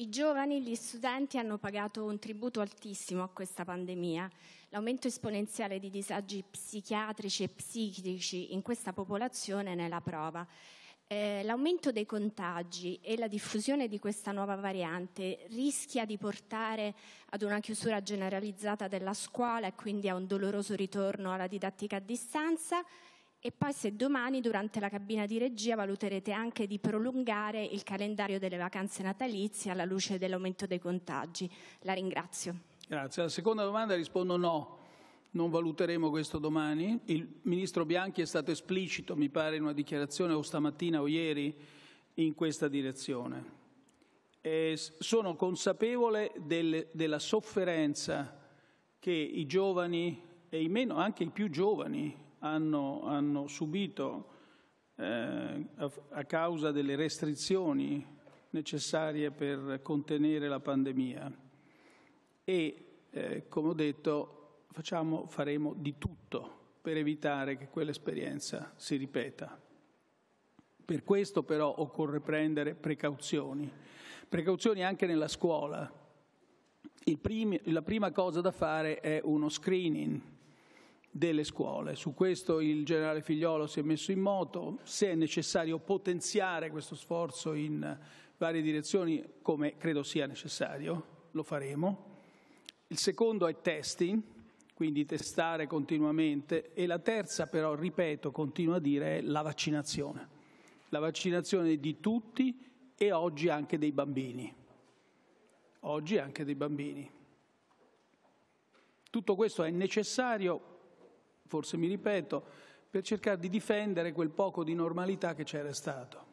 I giovani, gli studenti hanno pagato un tributo altissimo a questa pandemia. L'aumento esponenziale di disagi psichiatrici e psichici in questa popolazione ne è la prova. Eh, l'aumento dei contagi e la diffusione di questa nuova variante rischia di portare ad una chiusura generalizzata della scuola e quindi a un doloroso ritorno alla didattica a distanza e poi se domani durante la cabina di regia valuterete anche di prolungare il calendario delle vacanze natalizie alla luce dell'aumento dei contagi. La ringrazio. Grazie. Alla seconda domanda rispondo no. Non valuteremo questo domani. Il ministro Bianchi è stato esplicito, mi pare, in una dichiarazione o stamattina o ieri in questa direzione. E sono consapevole del, della sofferenza che i giovani e in meno, anche i più giovani hanno, hanno subito eh, a, a causa delle restrizioni necessarie per contenere la pandemia e, eh, come ho detto, facciamo, faremo di tutto per evitare che quell'esperienza si ripeta. Per questo però occorre prendere precauzioni, precauzioni anche nella scuola. Primi, la prima cosa da fare è uno screening delle scuole. Su questo il generale Figliolo si è messo in moto, se è necessario potenziare questo sforzo in varie direzioni, come credo sia necessario, lo faremo. Il secondo è testing, quindi testare continuamente, e la terza però, ripeto, continuo a dire, è la vaccinazione. La vaccinazione di tutti e oggi anche dei bambini. Oggi anche dei bambini. Tutto questo è necessario forse mi ripeto, per cercare di difendere quel poco di normalità che c'era stato.